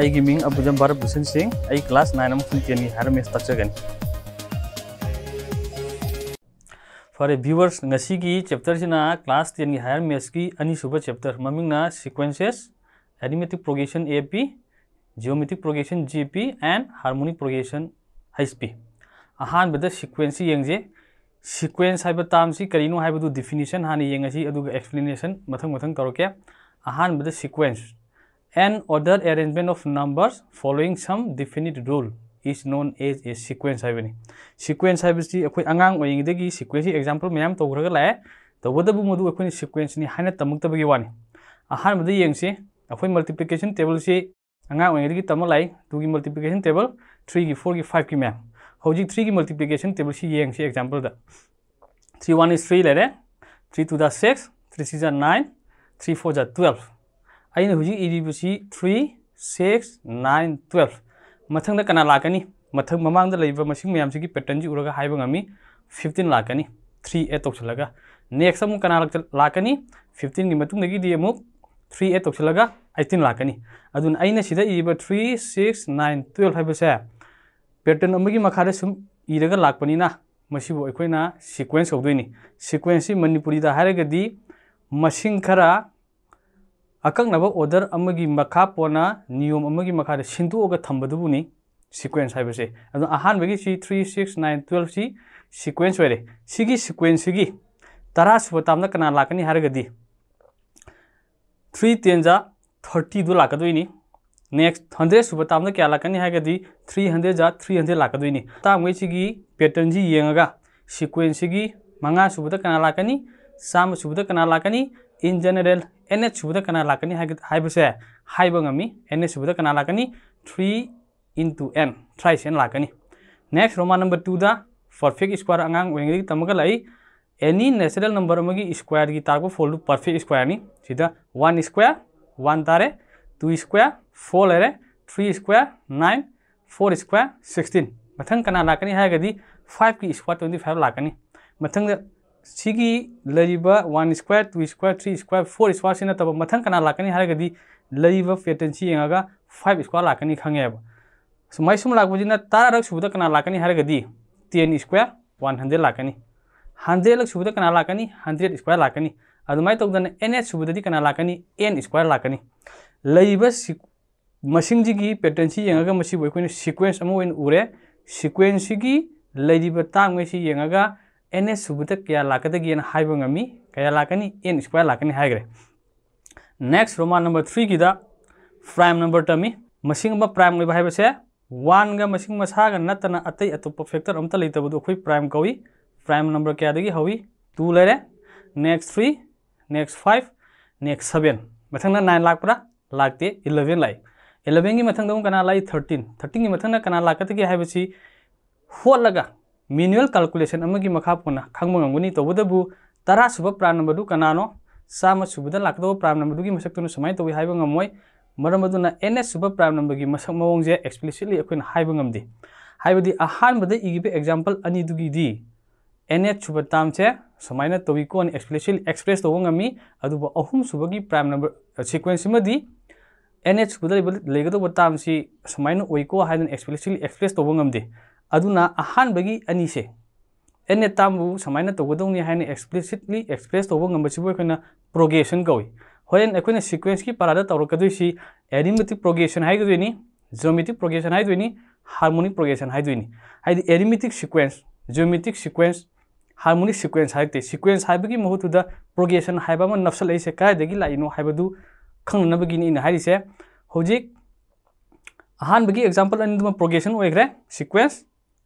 आई मिंग अबुजम्बर Bhushan Singh class nine फुलचेन हर मे तचगन फॉर ए व्यूवर्स की चैप्टर सेना क्लास टेन की हायर मेस की अनिशुभ चैप्टर मम्मी ना sequences arithmetic progression A P geometric progression G P and harmonic progression H P अहान सीक्वेंस येजे सीक्वेंस है तम से कहीनो डिफिनीशन हाँ ये एक्सप्लेनेशन मथ मथ तौर के अहान sequence an order arrangement of numbers following some definite rule is known as a sequence है सिक्वेंस है आगामी सिक्वेंस एक्जापल मैं तौर लाए तब मधुनी सिक्वेंस तमुक्तबी वाने अहमद ये अखोई मल्टीप्लीकेशन टेबल से आगामी तम लाइ टू की मल्टीप्लीकेशन टेबल थ्री की फोर की फाइव की मैम हो थ्री की मल्टीप्लीकेशन टेबल से ये एक्जापलद थ्री वन इज थ्री लेर थ्री टू दिक्स three six nine three four जै टूल्व हूँ इरीबसी थ्री सिक्स नाइन ट्वेल्व मथंग कना लाकनी मथंग ममांग मैम से पेटर्न से उरगा हाई फिफ्टीन लाकनी थ्री एट तौसल नेक्स्ट अमु कना लाकनी फिफ्टीन की मतुंगी अमुक थ्री एट तौसल एटीन लाकनी अब थ्री सिक्स नाइन ट्वेल्व है पेटर्न की मखाद सूम इरग लापनीना ꯃꯁꯤꯕꯨ ꯑꯩꯈꯣꯏꯅ ꯁꯤꯀ꯭ꯋꯦꯟꯁ ꯀꯧꯗꯣꯏꯅꯤ ꯁꯤꯀ꯭ꯋꯦꯟꯁꯁꯤ ꯃꯅꯤꯄꯨꯔꯤꯗ ꯍꯥꯏꯔꯒꯗꯤ अकब ओर मखा पोना निम की मखाद सिंधुग थम्बदी सिकुवेंस है अहानगी थ्री सिक्स नाइन ट्वेल्व सी सिकुवेंस हो रे सिकुवेंस की तरह कना लाकनी थ्री टेनजा थर्टीद लाकदनी नेक्स्ट हंड्रेड सूबता क्या लाकनी है थ्री हंड्रेडजा थ्री हंड्रेड लाकदनी तमगी पेटर्न येगा सिकुवेंस की मंगा सूबद कना लाकनी चाम सूबद कना लाकनी इन जेनेरल एन एच सूद कना लाकनी एन एच सूद कना लाकनी three into n thrice n लाकनी नेक्स्ट रोमा number to the perfect square आगाम वेंगरी तमग लाई एनी नेचुरल नंबर में स्क्वायर की तारको फोल्ड perfect square one square one तारे टू स्क्वायर फोर लेरे three square nine four square sixteen मथंग कना लाकनी फाइव की स्क्वायर ट्वेंटी फाइव लाकनी मथंग one square two square three square four square से नब मत कना लाकनी पेटन से फाइव स्क्वायर लाकनी खाए सो मैं सूम लाब तारक सूब कना लाकनी ten square one hundred लाकनी hundred सूब कना लाकनी हंड्रेड स्क्वायर लाकनी अदमायदन एन एच सूबद कना लाकनी एन स्क्वायर लाकनी मसिंग पेटन से सिक्वेंस सिक्वेंस उरे सिक्वेंस की तांग से एन एस सूबद क्या लाकदगी हाबी क्या लाकनी एन स्क्वायर लाकनी है नेक्स्ट रोमा नंबर थ्री की प्राइम नंबर टमी मसिंग प्राइम लेब है वानग मसिंग मसाग नतना अत अतोप फैक्टर अमत लेते प्राइम कौी प्राइम नंबर क्या हवी टू लेरे next three next five next seven मथंगना नाइन लाकपरा लाते इलेवेन लाई इलेवेन की मथंग कना लाई थर्टीन थर्टीन की मथंग कना लाकदगी है होलगा मीनुअल कलकुलेसन की मा पुनः खामगनी तबदू तरह सूब प्राण कनानो साम सूबद लाद प्राण नंबर की मशक्त सूमाय तब है मरमान एन एस सूब प्राण नंबर की मशक् मौजे एक्सप्लीसिटली है अहमद इगे एग्जापल अगी एन एच सूब ताम से सूमायन तौको एक्सप्लीसिटली एक्सप्रेस तबी गमी अहम सूब की prime number sequence nth सूबद लेगद ताम से सूमायन ओको है एक्सप्लीसिटली एक्सप्रेस तबी अहानी अनीसे एन ए तब सुमायन तौदने हाई एक्सप्लीसीटली एक्सप्रेस तब ऐसी प्रोगेसन कौी हेन अखोने सिक्वेंस की पारा तौरकदी एरीमेटिक प्रोगेसन है जोमेटिक प्रोगेसन है हारमोनिक प्रोगेसन है arithmetic sequence geometric sequence harmonic sequence है सिक्वेंस है मूद प्रोगेसन है नफसल से कई लाइनो है खानबगी अहानी एक्जापल अनी प्रोगेसन होग्रे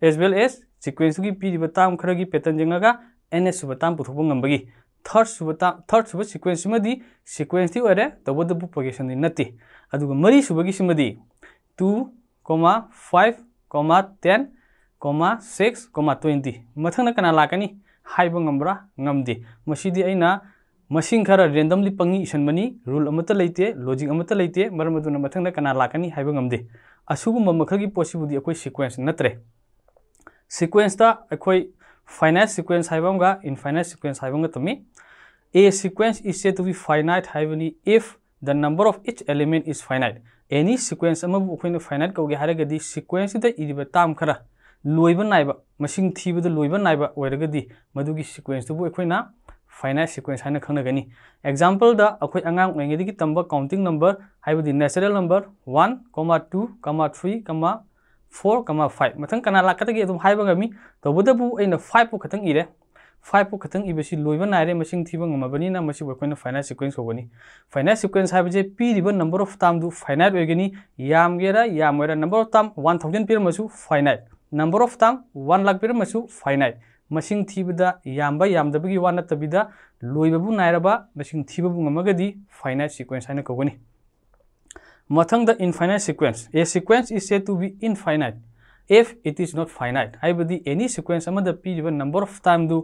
एज वेल एज सिक्वेंस की पीब ताम खर की पेटर्न जेंगे एन एस सुब ताम पुथ ग्बी थर्ड सुब थर्ड सुब सिक्वेंस सिक्वेंस तब दु पोकेशन नती मरी सुब की two comma five comma ten comma six comma twenty मथन कना लाकनी है ग्रादी मसीदी मशीन खर रेंडमली पंगी इसनमनी रूल लेते लॉजिक लेते मरम मथन कना लाकनी है ग्रादी अशुब मखल की पोसीबूद सिक्वेंस नत्रे सिक्वेंसदा फाइनाइट सिक्वेंस हाइबमगा इनफाइनाइट सिक्वेंस हाइबमगा तमी a sequence is said to be finite हाइबनी if the number of each element is finite any sequence अमबु फाइनाइट कौगे हारगदी सिक्वेंस द ताम खरा लोइबा नाइबा मसिंग थीबद लोइबा नाइबा ओइरगदी मदुगी सिक्वेंस फाइनाइट सिक्वेंस है खागनी एग्जांपल द अखोइ अंगांग ओइंगेदी की तंबा counting number one comma two comma three comma four comma five मथंग कना लाकतगी अदुम हाइबगमी तबुदबु एना फाइव पु खतंग इरे फाइव पु खतंग इबसि लोइब नारे मसिंग थिबं गमबनी ना मसि बखोइना फाइनल सीक्वेंस होगनी फाइनल सीक्वेंस हाइबजे पीरिब नंबर ऑफ टाइम दु फाइनल वेगनी यामगेरा यामोरा नंबर ऑफ टाइम 1000 पेर मसु final number of time 1 lakh पेर मसु फाइनल मसिंग थीबदा यामबा यामदबगी वा नतबिदा लोइबबु नायरबा मसिंग थीबबु गमगदी फाइनल सीक्वेंस हाइना कगनी मथंग the infinite sequence a sequence is say to be infinite if it is not finite है एनी सिक्वेंस पीब नंबर ऑफ टाइम दू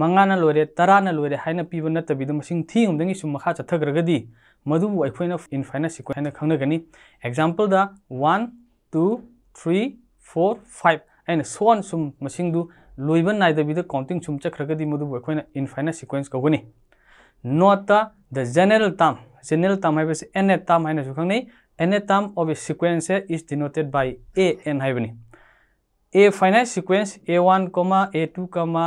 मंगा लोरे तरह लोरे है पीब नीदी मखा चथग्रगे मधुब इनफाइनाइट सिक्वेंस है खागनी example the one two three four five है सोन सूम लोब नाइद कौंटिंग सूम चक्रगे मधुब इनफाइनाइट सिक्वेंस कौनी नोट द जेनेरल टर्म सिग्नल टर्म है एन ए टर्म है खाने n a term of a sequence है is denoted by a n है a finite sequence a one comma a two comma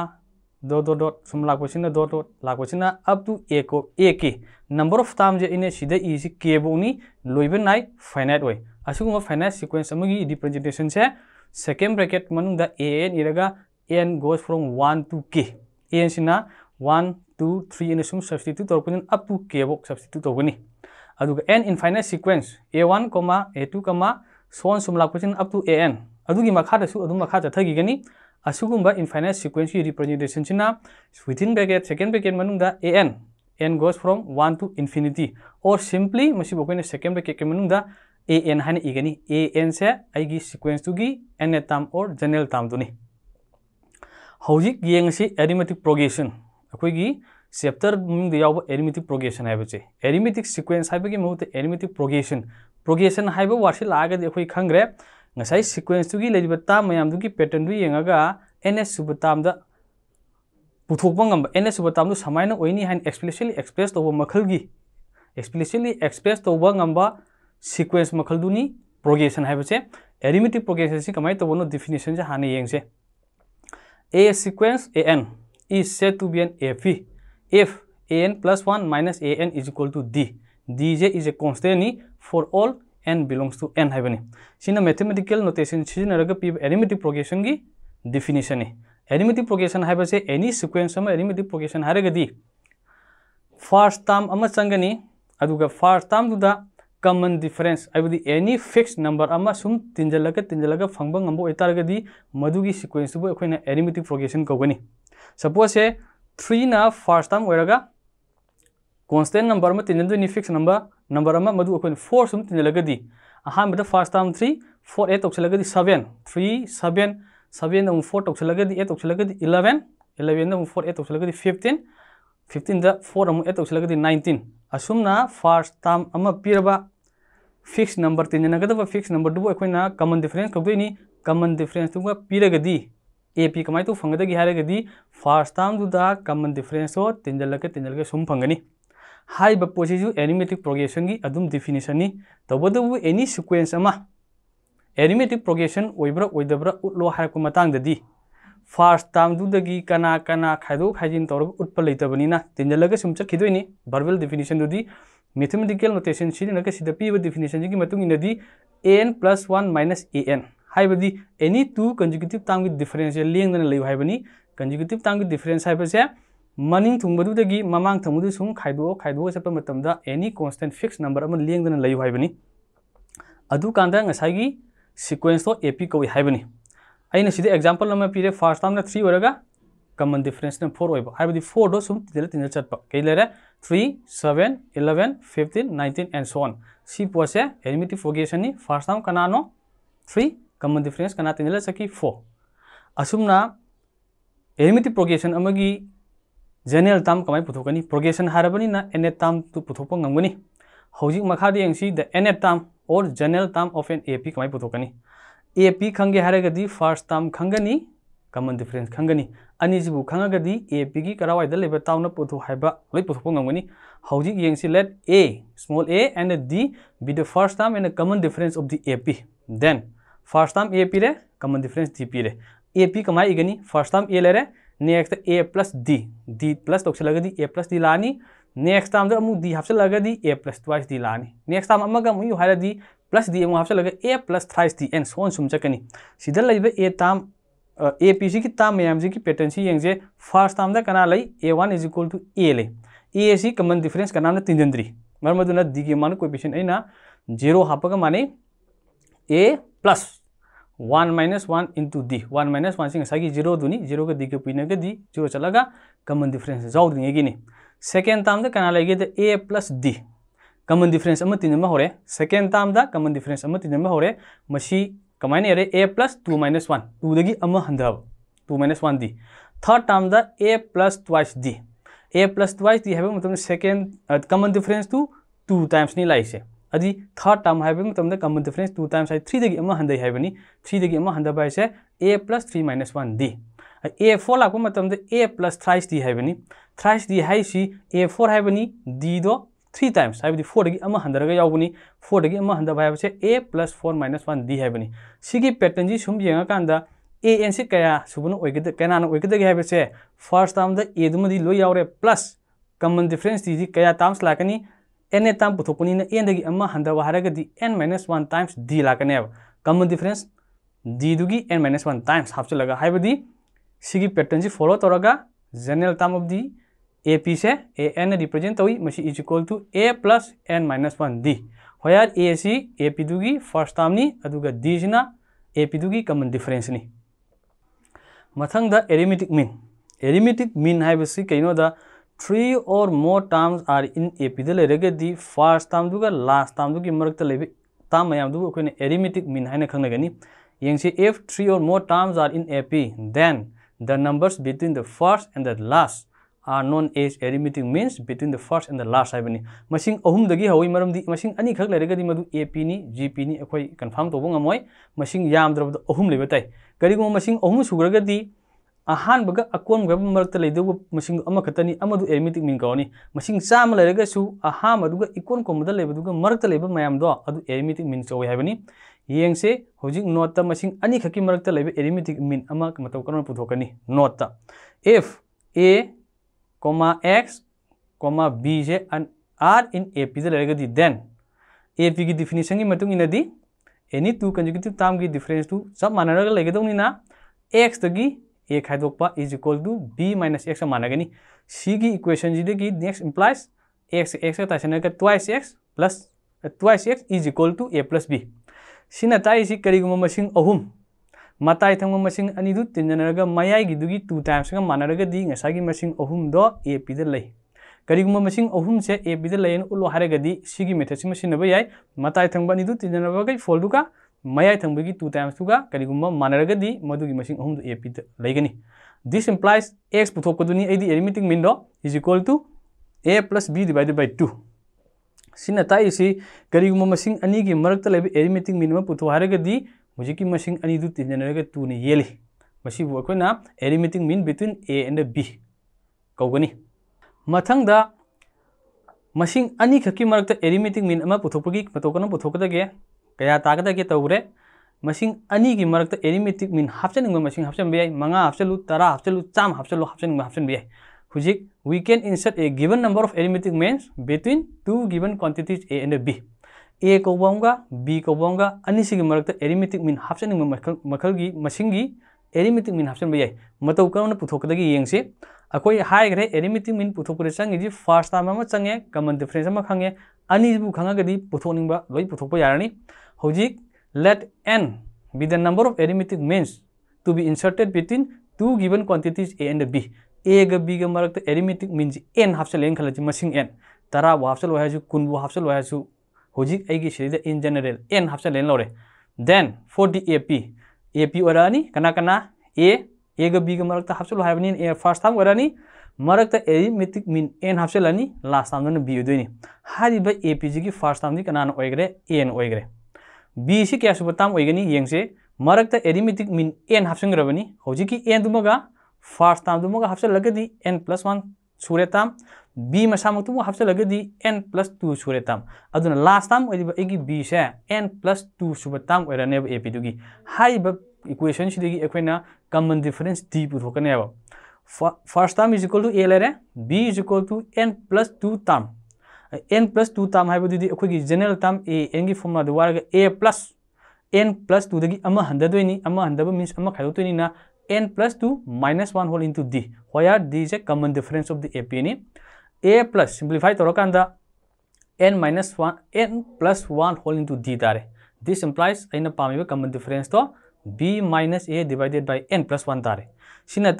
दो दो डॉट सूम लाकोचना दो डॉट लाकोचना अब टू ए को ए के नंबर ऑफ टर्म जे इने सीधे ई से के बोनी लोइबे नाइ फाइनाइट होय असुगुम फाइनाइट सीक्वेंस अमगी रिप्रेजेंटेशन से सेकेंड ब्रैकेट मनुंग ए एन इरगा n goes from 1 to k n सिना 1 to 3 anasung substitute torkunin up to k bok substitute torkuni aduga n infinite sequence a1 comma a2 comma so on sum lakpuchin up to an adugi makha da su adum makha ta thagi gani asugumba infinite sequence ki representation china within bracket second bracket manungda an n goes from 1 to infinity or simply masi bokine second bracket ke manungda an hane igani an se aigi sequence tu gi n term or general term tu ni hojik yeng si arithmetic progression chapter मूंग arithmetic progression है arithmetic सिकुवेंस है कि मूल एरीमेटिक प्रोगेसन प्रोगेसन है वर्षी लागद खंग्रे सिकुवेंस तम याद की पेटर्न येगा एन एस सूब तम पुथोप एन एस सूब तम समय है एक्सपेसली एक्सप्रेस तब मखल की एक्सपेसली एक्सप्रेस तब सिकुवेंस मखल प्रोगेसन है एरीमेटिक प्रोगेसन से कमाय तब डिफिनेसन से हाने ये a sequence n is said to be an FE if AN plus 1 minus AN is equal to D. DJ is a constant E for all n belongs to n है सिना mathematical notation सिजनरग पी arithmetic progression की definition है arithmetic progression है बसे any sequence में arithmetic progression है रगदी first term अमत संगनी अदुगा first term दुदा common difference आयुदी any fixed number अमा सुम तिंजलग तिंजलग फंगबंग अंबो इतारगदी मधुगी sequence बो अखोई ना arithmetic progression कोगनी थ्री न फर्स्ट टर्म होगा कॉन्स्टेंट नंबर में तीन फिक्स नंबर नंबर में मधु अखोन फोर सूम तीन अहमद first term three four add तौसलगदी seven three seven seven four तौसलगदी एट तौसलगदी इलेवन इलेवन फोर एट तौसलगदी फिफ्टीन फिफ्टीन फोर अमु एट तौसलगदी नाइनटीन असुमना फर्स्ट टर्म पीब पीरब फिक्स नंबर तीन फिक्स नंबर दु अखोना कमन डिफरेंस कौदनी कमन डिफरेंस पीरगदी ए कमाई तो फंगदगी तो है फर्स्ट टाइम तो कमन डिफरेंस हो तीनजल के तीनजल के सूम फंगनी हाई पोसीजु एनिमेटिक प्रोग्रेसन की अदम डिफिनीशन तबदबू एनी सिक्वेंस एनिमेटिक प्रोग्रेसन ओब्रा ओदब्रा उलो है फर्स्ट टाइम तो कना कना खादो खाइजिन तौर उत्प लेटबनी तीनजल के सूम चखीदी भर्बल डिफिनीशन मैथमेटिकल नोटेशन सिद्ध पीब डिफिनीशन की n plus one minus a n है एनी टू कंजुकेटिव टाइम की डिफरेंस लेंदन लेबनी कंजुकेटिव टाइम की डिफरेंस है मनिंग थुंबदुदगी ममांग थूद सुम खाइदो खाइदो सप एनी कॉन्स्टें फिक्स नंबर अमन लेंगना लेयु हाइबनी अदु तो एपी कौ है अगर सिद्ध एग्जांपल नम फर्स्ट टर्म थ्री हो वरगा कॉमन डिफरेंस ने फोर होब हाइबदी 4 दो सूम तीन तीन चट कई केले रे 3 7 11 15 एंड सोन सी पोसे एनिमिटी फॉरगेशन फर्स्ट टर्म कनानो three common difference kana tinela saki 4 asumna एनिमिति प्रोगेशन अमगी जनरल टर्म कमाय पुथोकनी प्रोगेशन हारबनी ना एनेट टर्म तु पुथोप ngamgani hojik makhadi yangsi the nth term or general term of an ap कमाय पुथोकनी ap खंगे हारगदी फर्स्ट टर्म खंगनी common difference खंगनी अनिजिबु खंगगदी ap gi karawai da leba tauna puthu haiba loi puthop ngamgani hojik yangsi let a small a and a d be the first term and a common difference of the ap then first term a पी रे common difference d पी रे ए P कमाई इगनी first term a ले लेरे next a plus d d plus तो तौसलगदी ए प्लस डी लानी नेक्स्ट टर्म दर d d a plus twice d लानी नेक्स्ट टर्म यू अमु दी प्लस डी अमु हापसलग a plus thrice d n सोन सुम चकनी सीधा लइबे a term a P C की टर्म मैम जी की पैटर्न सी यंगजे फर्स्ट टर्म द कना लई a one is equal to a ले ए सी कॉमन डिफरेंस कना तीन तिंजंद्री मरमदुना डी की मान कोएफिशिएंट एना जीरो हाफ का माने a plus one minus one into d one minus one से गई जीरो जीरो दी के पीने के दी जीरो चलगा कमन डिफरेंस जाऊदगी सेकेंड ताम कना लेगे a plus d common difference रे सेकेंड ताम कमन डिफरेंस हौरे कमायन एरे a plus two minus one two टूदी हंधब two minus one d third ताम a plus twice d a plus twice d है सेकेंड कमन डिफरेंस टू टू टाइम्स नहीं से अभी थर्ड टर्म है कमन डिफरेंस टू टाइम्स है थ्री हंधई है थ्री हंधब है a plus three minus one d a four लाप ए प्लस थ्राइस दी है थ्राइस डी है ए फोर है दीदो थ्री टाइम्स है फोर हंधरगा फोर हंधब है a plus four minus one d है पेटर्न से सूम येगा ए एन से क्या सूबन कैनागदे फर्स्ट टर्म एदमे लो प्लस कमन डिफरेंस डी क्या टाम्स लाकनी एन ए तम पुथोपनी एन की हंधब है n minus one times d लाकने कम डिफरेंस दी दुगी एन माइनस वन टाइम्स हापचलगा है पैटर्न से फॉलो तौर जेनरल तम ऑफ दी ए पी से ए एन रिप्रेजेंट तौर मसी is equal to a plus n minus one d हर ए सी ए पी दुगी फर्स्ट टाइम नहीं ए पी दुगी डिफ्रेंस डिफरेंस नहीं मथंग एरीमेटिक मीन एरीमेटिक मीन है कई three or more terms are in एपीद लेरगे फर्स्ट टर्म दुगा लास्ट टर्म दुगी मरक्त लेबे टर्म मैम एरिथमेटिक मीन है खागनी यंगसे if three or more terms are in AP then the numbers between the first and the last are known as arithmetic means between the first and the last है मसिंग अहुमदगी हवी मरमदी मसिंग अनि खक लेरगे मदु AP P नि G P नि अखोई confirm तोबो गमोय मसिंग the अहुम लेबताई करिगु मसिंग अहुम सुगरगदी अहानबग अकोनब मरक्त मसिंग अमखतनी अमदु कौनी चाम लेरगसु अहाम इकोन कोमद लेबदुग मरक्त लेब मयामदो अदु एरमिटिक मिन है हाबनी येंगसे नोट नोटता मसिंग अनि मरक्त लेब एरमिटिक मिन कौन पुधोनी नोट पुथोकनी if a comma x comma b से आर इन ए पी द लेरगदी देन ए पी की डिफिनिशन की मतुंग इनदी एनी टू कंजुगेटिव टर्म की डिफरेंस टू सब मानरग लेगदोनी ना एक्स तगी एक हाइदोक्पा is equal to b minus x सी की इक्वेशन जी नेक्स्ट इंप्लाइज एक्स एक्स का twice x plus twice x is equal to a plus b सिना ताइसी करीगुम मसिंग अहुम मताई थम मसिंग अनिदु तिननरग मयाई गिदुगी टू टाइम्स ग मानरग दि ngसागी मसिंग दो ए पीद द लई करीगुम मसिंग अहुम से ए पीद लेन उलो हारेगदी सिगी मेथड सिम सिनबय याई मताई थंग बनिदु तिननरग फोल्डुका ꯃꯌꯥꯏ ꯊꯪꯕꯒꯤ ꯇꯨ ꯇꯥꯏꯝꯁ ꯇꯨꯒ ꯀꯔꯤꯒꯨꯝꯕ कहींगुम मानरगदी ꯃꯁꯤꯡ ꯑꯍꯨꯝꯗꯨ अहम ए पीद लेगनी दिस इम्प्लाइज एक्स पुथोपनी ꯑꯦꯔꯤꯃꯦꯇꯤꯛ मीनो is equal to a plus b divided by two सिन ताइसी करीगुम मसिंग अनी की मरक्त लेब एरिमेटिक मिनिमम पुथोहारगदी हुजिकी मसिंग अनी टू ने येली मसिबु अखोना arithmetic mean between a and b कौगनी मथंग दा अनी खकी मरक्त एरिमेटिक मीन पुथोपगी पुथोकदे क्या तागदे तौरे अनी की मरक्त एरीमेटिक मीन हाफचनिंग मशीन हाफचन मंगा हाफचलू तरह हाफचलू चाम हाफचलू हाफचनिंग हाफचन भी है we can insert a given number of arithmetic means between two given quantities a and b a कौबाऊंगा बी कौबाऊंगा अनी की मरक्त एरीमेटिक मीन हाफचनिंग मखल की मशीन की एरीमेटिक मीन हाफचन भी मत कौन पुथोकदे अखोई हाई एरीमेटिक मीन पुथोक चंगे फर्स्ट टाइम चंगे कमन डिफ्रेंस खाने अनीबु खांगा गदी पुथोनिबा लई पुथोपो यारनी let n be the number of arithmetic means to be inserted between two given quantities a and b a ग बी ग मरक त एरिथमेटिक मीन्स एन हाफ से एन तारा हाफ से लोहाजु कुनबु हाफ से लोहाजु होजिक एगी इन जनरल एन हाफ से लेन लोरे then for the A P ओरानी कना कना ए ए ग बी ग मरक त ए फर्स्ट टाइम ओरानी मरक्ता ए मिथिक मीन एन हाफ से लानी लास्ट तामदन बी होदनी हाब ए पी जी की फर्स्ट तामदी कनान होग्रे एन होग्रे बी से क्या सूब ताम होगनी येंसे मरक्ता एरिमेटिक मीन एन हापचंग्रबनी होजिकी एन दुमगा फर्स्ट ताम दुमगा हापचलगदी एन प्लस वन सूरे ताम बी मसामतुम हापचलगदी एन प्लस टू सूरे ताम अदुना लास्ट ताम होइब एगी बी से एन प्लस टू सूब ताम होरने ए पी दुगी हाइब इक्वेशन सिदगी अखोइना कॉमन डिफरेंस डी पुथोकने first term is equal to a ले b is equal to n plus two term n plus two term है अखोगी जनरल टर्म ए एन की फॉर्मुला वाग a plus n plus two हंधदनी हंधब means खादोनी n plus two minus one whole into d where d is a common difference of the A P एनी a plus simplify तौरकान n minus one n plus one whole into d तारे this implies अगर पाव कमन difference तो b minus a divided by n plus one तारे सिना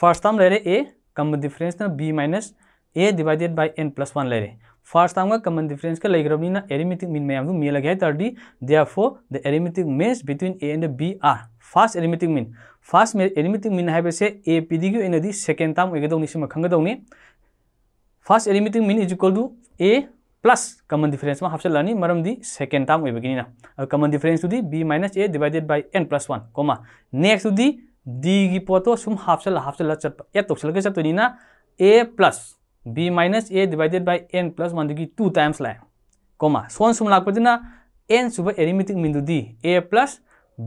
first term ले रहे a common difference ना b minus a divided by n plus one ले रहे फर्स्ट टर्म का कमन डिफरेंस का लेकर ना एरिमेटिक मीन में मैम मेल गया they are for the arithmetic means between a and b are first arithmetic mean first arithmetic mean है ए पीदी की एन सेकेंड टर्म होगदौनी खंगदौनी first arithmetic mean is equal to a plus common difference में मरम दी second term होगी common difference to दी b minus a divided by n plus one comma next to दी दी पोतो सूम हाफसल हाफसल चत ए तौसलग चत a plus b minus a divided by n plus one two times लाए कोमा सोन सूम लापदा एन सूब एरीमेटिक मीनुदी a plus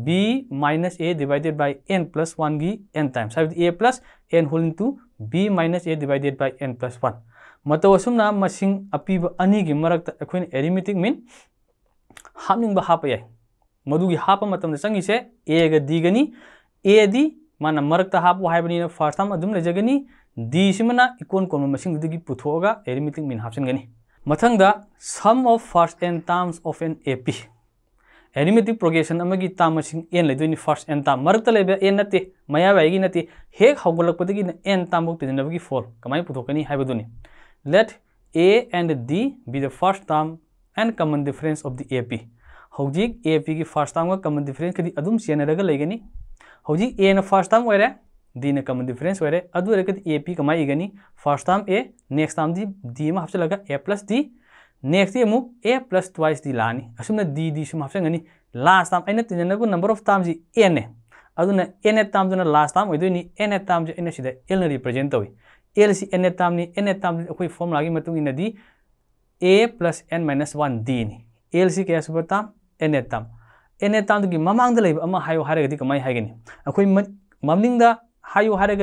b minus a divided by n plus one की एन टाइम्स है a plus n whole into b minus a divided by n plus one मत असम अपीब अनी एरीमेटिक मीन हापनी हाप जाए मधु हाप मत चंगी से एग दी एदी माना मरक हाब है फर्स्ट टाइम लेजगनी दी सिमना इकोन कोन मसिंग पुथोगा एरिमेटिक मीन हापसनगनी मथंग sum of first and terms of n A P arithmetic progression अमगी टाम एन ले फर्स्ट एंड टाम मरक्त लेबे एन नए मयाबाई नए हेक हौगलपदगी एन ताम तेजनब की फोल कमाय पुथोनी हाइबदुनी let a and d be the first term and common difference of the A P हौजिक ए पी की फर्स्ट टर्म का कमन डिफरेंस कदी अदुम सेनरगा लेगनी a n first term time d ने कम डिफरेंस हो ए पी कम इगनी first term a next term दी दी में हापचल ए प्लस डी नेक्स्ट अमुक ए प्लस ट्वाइस दी लानी असम दी दी सूम हापचंगनी लास्ट टर्म अने तीन नंबर ऑफ टाइम जी एन है nth time last term होनी एन एट टाइम से एल रिप्रेजेंट तौ एल से nth time nth time अखोई फॉर्मुला की मतंग a plus n minus one d l से क्या super time nth time एने तुकी ममान लेबी कमें ममनिंग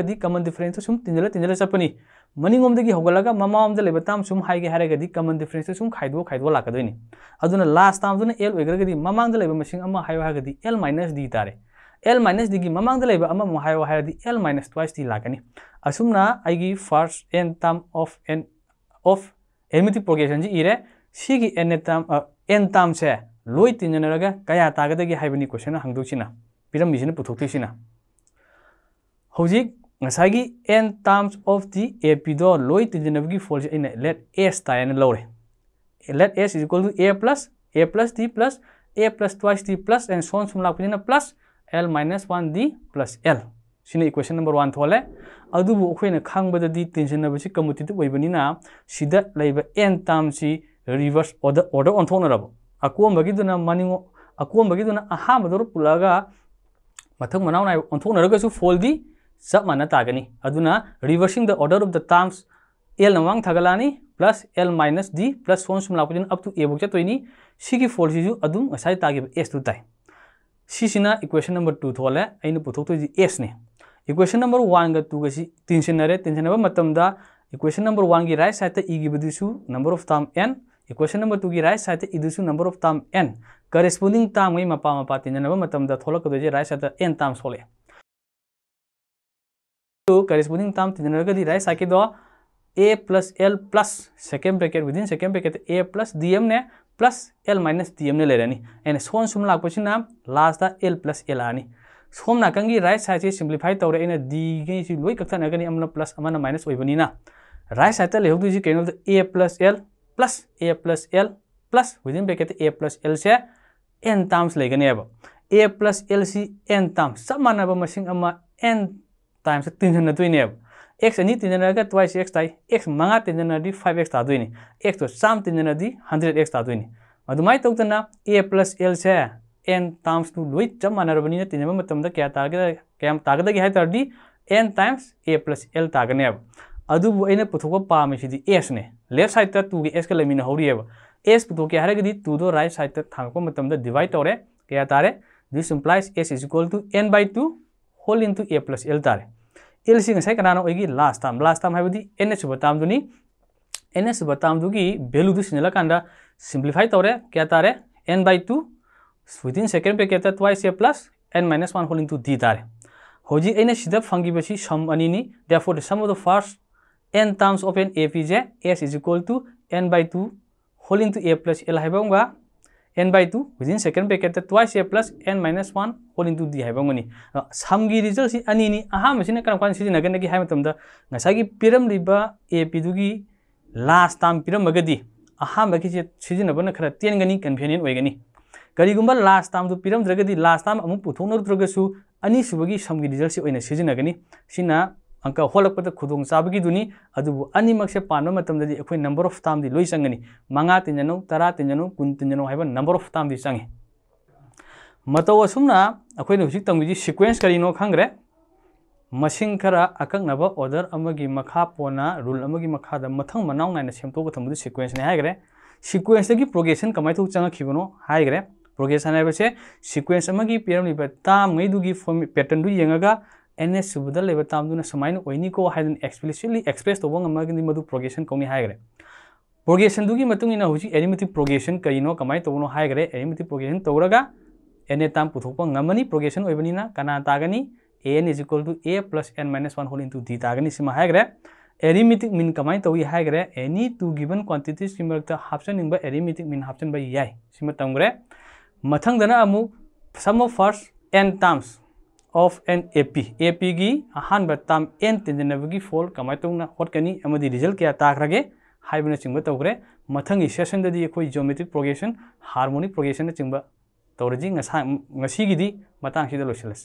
है कमन डिफ्रेंस सूम तीनजल तीनजल चपनी मनीोम ममाद सूम है कमन डिफ्रेंस सूम खाइब खाइब लाकदी लास्ट तमाम एल वेगरगे ममद मैं एल माइनस दी तारे एल माइनस दी ममान लेबी एल माइनस टाइस दी लाकनी असमना first n term of n of arithmetic progression इरे एन तम एन तम से लो तीन क्या तागदगी क्वेश्चन हादसीना पीरमीजन पुथोसीना होगी n terms of the A P दो लो तीन अगर लेट एस तयन लौरे let s equal to a plus a plus d plus a plus twice d plus and सोन सूम लापी plus l minus one d plus l सिने इक्वेशन नंबर वन थोल अब खादी तीन कमुटी होना n terms reverse order order ओंथनरब अकोंबगीदुना मनिंगो अकोंबगीदुना अहांबदो पुलगा मथंग मनाव नाय ओंथोनरगसु फोल्दी सब तागनी reversing the order of the terms l नवांग थगलानी plus l minus d plus सोन सूम लाप अब टू ए चतनी चतोइनी फोल सेसाई ताग एस टू ताई सिना इक्वेशन नंबर 2 थोले अइन पुथोक्तोजी एस ने इक्वेशन नंबर वन टू के तीन टेंशन नरे टेंशन इक्वेशन नंबर वन की राइट साइड त नंबर ऑफ टर्म एन ये क्वेश्चन नंबर टू की राइट साइड इधु number of term n corresponding term गई मपा मपा तीनजे राइट साइड एन ताम सोले तो करस्पोंडिंग ताम तीनरगदी राइट साइड दो a plus l plus second bracket within second bracket a plus d एम ने प्लस एल माइनस डी एम ने लेरनी एंड सोन सूम लापना लास्ट एल प्लस एल आनी सोम नाकंगी राइट साइड से सिंप्लीफाई तौर एन डी गई लोई कक्थनगनी प्लस माइनस होबनीना राइट साइड लेहदी कहीं a plus l plus a plus l plus within bracket a plus l से एन टाइम्स लेगने ए प्लस एल से एन टाइम्स सब मानव मसिंग एन टाइम्स तीनजनदने एक्स अनी तीनजन ट्वाइस एक्स ताई एक्स मंगा तीनजन फाइव एक्स तादने एक्स तो चाम तीनजन हंड्रेड एक्स तादने अदुमाय तौदना ए प्लस एल से एन टाइम्स टू लोई चप मानरबनी तीनब मतलब क्या तागदा क्या तागदगी है n times a plus l तागने अब अदुबु अने पुथोक पामेसिदी एसने लेफ्ट साइड तू की एस के लेमिन हो रही है एस तो क्या है तू दो राइट साइड तक थांग डिवाइड मतलब तौर क्या तारे this implies s is equal to n by two whole into a plus l तारे एल से कनागी लास्ट ताम लास्ट ताम है एन एस सूब तामनी एन एस सूब दू भेलू सिनलकान सिम्प्लीफाई तौर क्या तारे n by two within second bracket twice a plus n minus one whole to d तारे होजी एन सिद फंगी सम अनी therefore sum of the first n terms of an f is a s is equal to n by 2 whole into a plus l है बाऊंगा n by 2 within second bracket twice a plus n minus 1 whole into d है बाऊंगनी sum की result सी अनी नी अहाँ machine करने कौन सी नगन की है मतलब द नशागी पिरम लिबा a p दुगी last term पिरम मगदी अहाँ मगी सी सीजन अपन खरा तीन गनी convenient होएगनी करीगुम लास्ट टाइम तो पीरम लास्ट टाइम अमुक पुथों नरुद्रगसु अनी सुबगी समगी रिजल्ट से ओइना सिजनगनी सिना अंक होल्पद खुदचाबीदनी से पादी अखोई नंबर ऑफ ताम लो चंगनी मंगा तीनजनू तरह तीनजनू कुन तीनजनू है नंबर ऑफ ताम चंगे मत असमना अखोने तंगी सिक्वेंस करीनो खरे मसिंग खर अकनब ऑर्डर मखा पोना रूल मथंग मनाव नाइन सेमटोग तो थम्बद सिक्वेंस ने है सिक्वेंस की प्रोगेसन कमाय चंगखीबनो है प्रोगेसन है सिक्वेंस पेरमीब फोम पैटर्न यंगा एन एस सूबद लेब ताम सूमायन होनीको है एक्सप्रेस तब मधु प्रोगेसन कौनी है प्रोगेसन की मतंगना प्रोगेसन कहीं कमाय तौनो है एनिमेटिव प्रोगेसन तौर एन ए ताम पुथोपनी प्रोगेसन होबनीना कना तागनी a n is equal to a plus n minus one whole into d तागनी है एरीमेटिक मीन कमाय तौ है एनी टू गिवन क्वांटिटी सिम हापचनब एरिमेटिक मीन हापचनब ये सिम तमग्रे मथंगदना sum of first n terms of an AP AP gi ahanba tam n tinjanabu gi fold kamai tongna hotkani amadi result kya takrage haibna chingba tawgre mathangi session da di khoi geometric progression harmonic progression na chingba tawraji ngasa ngasi gi di matang sida loiselas